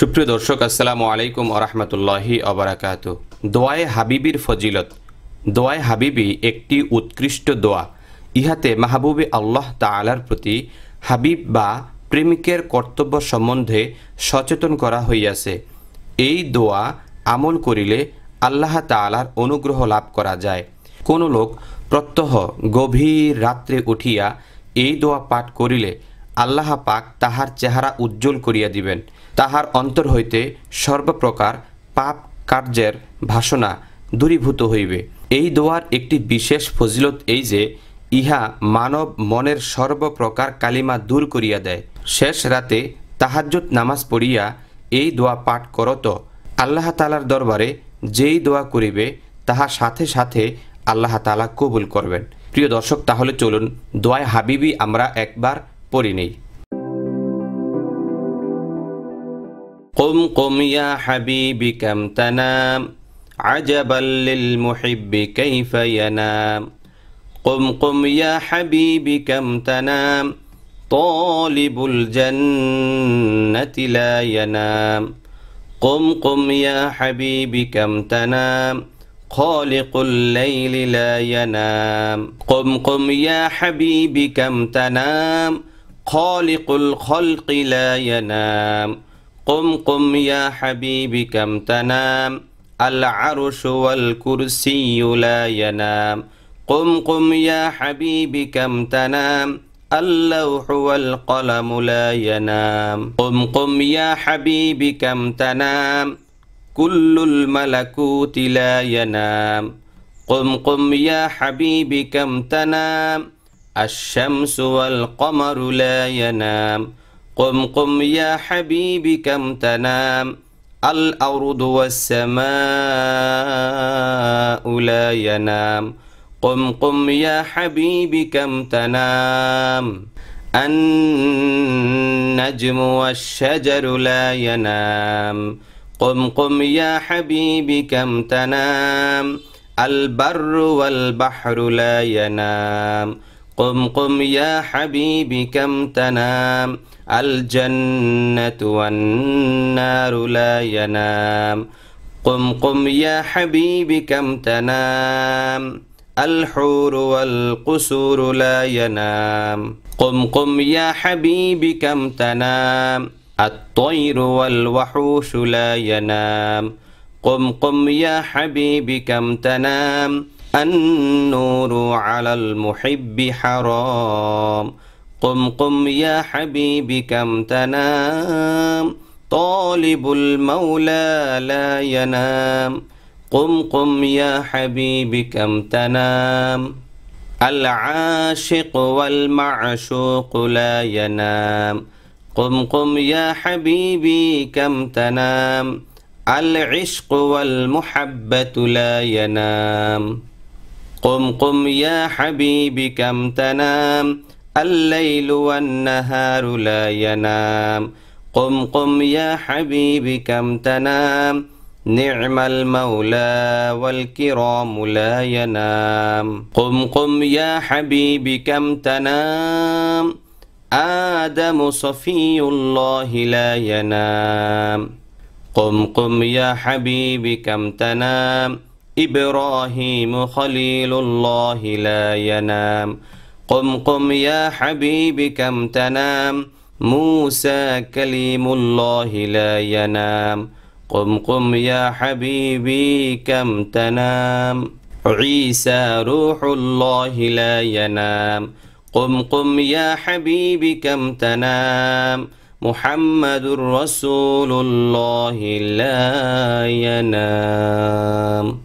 সুপ্রিয় দর্শক আসসালামু আলাইকুম আরহামতুল্লাহি আবরাকাত দোয়ায় হাবিবির ফজিলত দোয়ায় হাবিবি একটি উৎকৃষ্ট দোয়া ইহাতে মাহবুবে আল্লাহ তালার প্রতি হাবিব বা প্রেমিকের কর্তব্য সম্বন্ধে সচেতন করা হইয়াছে এই দোয়া আমল করিলে আল্লাহ তালার অনুগ্রহ লাভ করা যায় কোন লোক প্রত্যহ গভীর রাত্রে উঠিয়া এই দোয়া পাঠ করিলে আল্লাহ পাক তাহার চেহারা উজ্জ্বল করিয়া দিবেন তাহার অন্তর হইতে সর্বপ্রকার পাপ কার্যের ভাষণা দূরীভূত হইবে এই দোয়ার একটি বিশেষ ফজিলত এই যে ইহা মানব মনের সর্বপ্রকার কালিমা দূর করিয়া দেয় শেষ রাতে তাহাজ্জুদ নামাজ পড়িয়া এই দোয়া পাঠ করত আল্লাহ তালার দরবারে যেই দোয়া করিবে তাহা সাথে সাথে আল্লাহ তালা কবুল করবেন প্রিয় দর্শক তাহলে চলুন দোয়ায় হাবিবি আমরা একবার পড়ি নেই قم قم يا حبيبي كم تنام عجبا للمحب كيف ينام قم قم يا حبيبي كم تنام طالب الجنة لا ينام قم قم يا حبيبي كم تنام خالق الليل لا ينام قم قم يا حبيبي كم تنام خالق الخلق لا ينام قم قم يا حبيبي كم تنام العرش والكرسي لا ينام قم قم يا حبيبي كم تنام اللوح والقلم لا ينام قم قم يا حبيبي كم تنام كل الملكوت لا ينام قم قم يا حبيبي كم تنام الشمس والقمر لا ينام قم قم يا حبيبي كم تنام الأرض والسماء لا ينام قم قم يا حبيبي كم تنام النجم والشجر لا ينام قم قم يا حبيبي كم تنام البر والبحر لا ينام قم قم يا حبيبي كم تنام الجنة والنار لا ينام قم قم يا حبيبي كم تنام الحور والقصور لا ينام قم قم يا حبيبي كم تنام الطير والوحوش لا ينام قم قم يا حبيبي كم تنام النور على المحب حرام قم قم يا حبيبي كم تنام طالب المولى لا ينام قم قم يا حبيبي كم تنام العاشق والمعشوق لا ينام قم قم يا حبيبي كم تنام العشق والمحبة لا ينام قم قم يا حبيبي كم تنام الليل والنهار لا ينام قم قم يا حبيبي كم تنام نعم المولى والكرام لا ينام قم قم يا حبيبي كم تنام آدم صفي الله لا ينام قم قم يا حبيبي كم تنام إبراهيم خليل الله لا ينام قم قم يا حبيبي كم تنام موسى كليم الله لا ينام قم قم يا حبيبي كم تنام عيسى روح الله لا ينام قم قم يا حبيبي كم تنام محمد رسول الله لا ينام